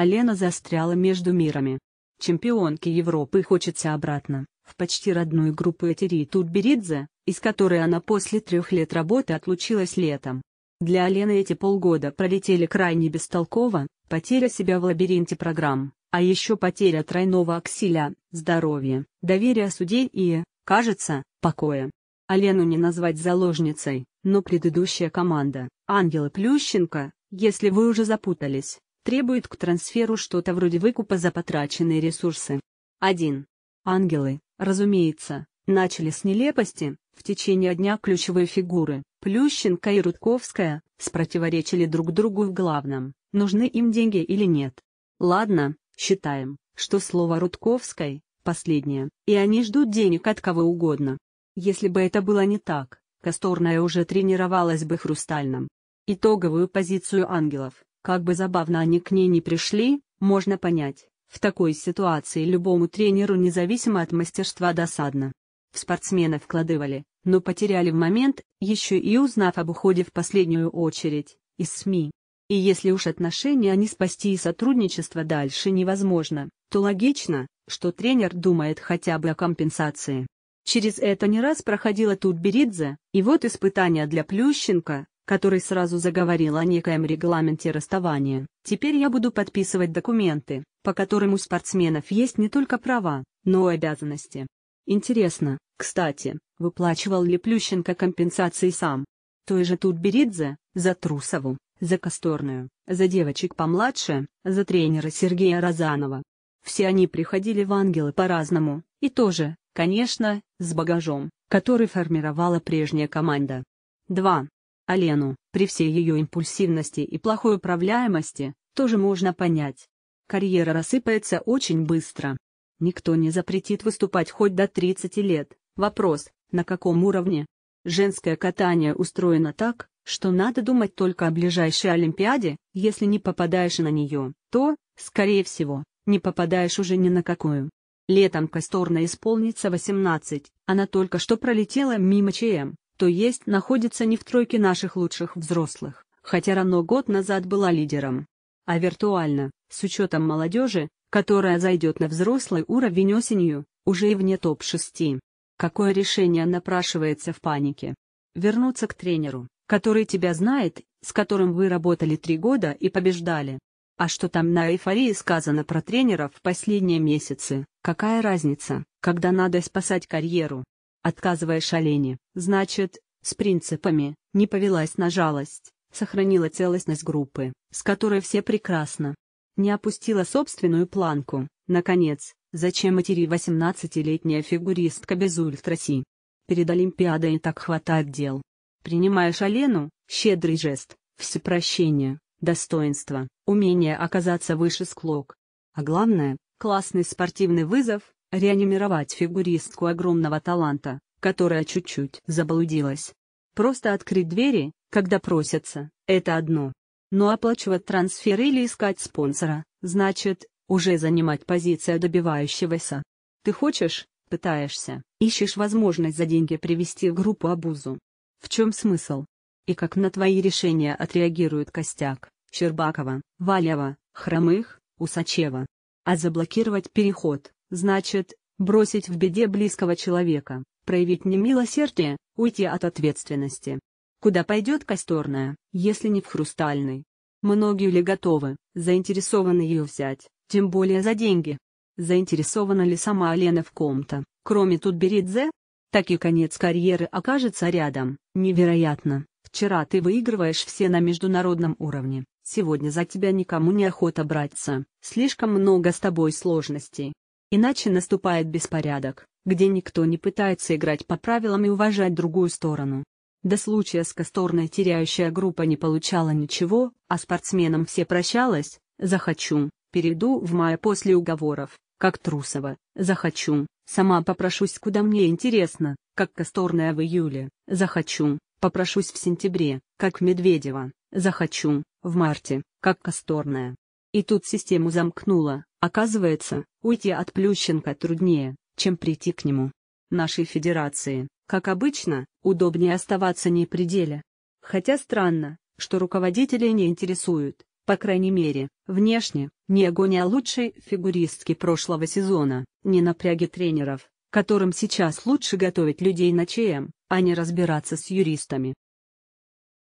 а Лена застряла между мирами. Чемпионке Европы хочется обратно, в почти родную группу Этери Турберидзе, из которой она после трех лет работы отлучилась летом. Для Алены эти полгода пролетели крайне бестолково, потеря себя в лабиринте программ, а еще потеря тройного акселя, здоровья, доверия судей и, кажется, покоя. Алену не назвать заложницей, но предыдущая команда, Ангела Плющенко, если вы уже запутались, требует к трансферу что-то вроде выкупа за потраченные ресурсы. 1. Ангелы, разумеется, начали с нелепости, в течение дня ключевые фигуры, Плющенко и Рудковская, спротиворечили друг другу в главном, нужны им деньги или нет. Ладно, считаем, что слово Рудковской – последнее, и они ждут денег от кого угодно. Если бы это было не так, Косторная уже тренировалась бы хрустальным. Итоговую позицию ангелов как бы забавно они к ней не пришли, можно понять, в такой ситуации любому тренеру независимо от мастерства досадно. В спортсмена вкладывали, но потеряли в момент, еще и узнав об уходе в последнюю очередь, из СМИ. И если уж отношения не спасти и сотрудничество дальше невозможно, то логично, что тренер думает хотя бы о компенсации. Через это не раз проходила Тутберидзе, и вот испытание для Плющенко, который сразу заговорил о некоем регламенте расставания. Теперь я буду подписывать документы, по которым у спортсменов есть не только права, но и обязанности. Интересно, кстати, выплачивал ли Плющенко компенсации сам? Той же тут Беридзе, за Трусову, за Косторную, за девочек помладше, за тренера Сергея Розанова. Все они приходили в «Ангелы» по-разному, и тоже, конечно, с багажом, который формировала прежняя команда. 2. А Лену, при всей ее импульсивности и плохой управляемости, тоже можно понять. Карьера рассыпается очень быстро. Никто не запретит выступать хоть до 30 лет. Вопрос, на каком уровне? Женское катание устроено так, что надо думать только о ближайшей Олимпиаде, если не попадаешь на нее, то, скорее всего, не попадаешь уже ни на какую. Летом Касторна исполнится 18, она только что пролетела мимо ЧМ, то есть находится не в тройке наших лучших взрослых, хотя рано год назад была лидером. А виртуально, с учетом молодежи, которая зайдет на взрослый уровень осенью, уже и вне топ-6. Какое решение напрашивается в панике? Вернуться к тренеру, который тебя знает, с которым вы работали три года и побеждали. А что там на эйфории сказано про тренеров в последние месяцы, какая разница, когда надо спасать карьеру? отказывая Шалени, значит, с принципами, не повелась на жалость, сохранила целостность группы, с которой все прекрасно. Не опустила собственную планку, наконец, зачем матери 18-летняя фигуристка без ультраси? Перед Олимпиадой и так хватает дел. Принимаешь Шалену, щедрый жест, все прощение, достоинство, умение оказаться выше склок. А главное, классный спортивный вызов, реанимировать фигуристку огромного таланта, которая чуть-чуть заблудилась. Просто открыть двери, когда просятся, это одно. Но оплачивать трансфер или искать спонсора, значит, уже занимать позицию добивающегося. Ты хочешь, пытаешься, ищешь возможность за деньги привести в группу Абузу. В чем смысл? И как на твои решения отреагируют Костяк, Щербакова, Валева, Хромых, Усачева? А заблокировать переход, Значит, бросить в беде близкого человека, проявить немилосердие, уйти от ответственности. Куда пойдет косторная, если не в хрустальный? Многие ли готовы, заинтересованы ее взять, тем более за деньги? Заинтересована ли сама Алена в ком-то, кроме Тутберидзе? Так и конец карьеры окажется рядом, невероятно. Вчера ты выигрываешь все на международном уровне, сегодня за тебя никому не охота браться, слишком много с тобой сложностей, Иначе наступает беспорядок, где никто не пытается играть по правилам и уважать другую сторону. До случая с Касторной теряющая группа не получала ничего, а спортсменам все прощалось, захочу, перейду в мае после уговоров, как Трусова, захочу, сама попрошусь куда мне интересно, как Касторная в июле, захочу, попрошусь в сентябре, как Медведева, захочу, в марте, как Касторная. И тут систему замкнуло. Оказывается, уйти от Плющенко труднее, чем прийти к нему. Нашей Федерации, как обычно, удобнее оставаться не пределе. Хотя странно, что руководителей не интересуют, по крайней мере, внешне, ни огоня а лучшей фигуристки прошлого сезона, ни напряги тренеров, которым сейчас лучше готовить людей на ЧМ, а не разбираться с юристами.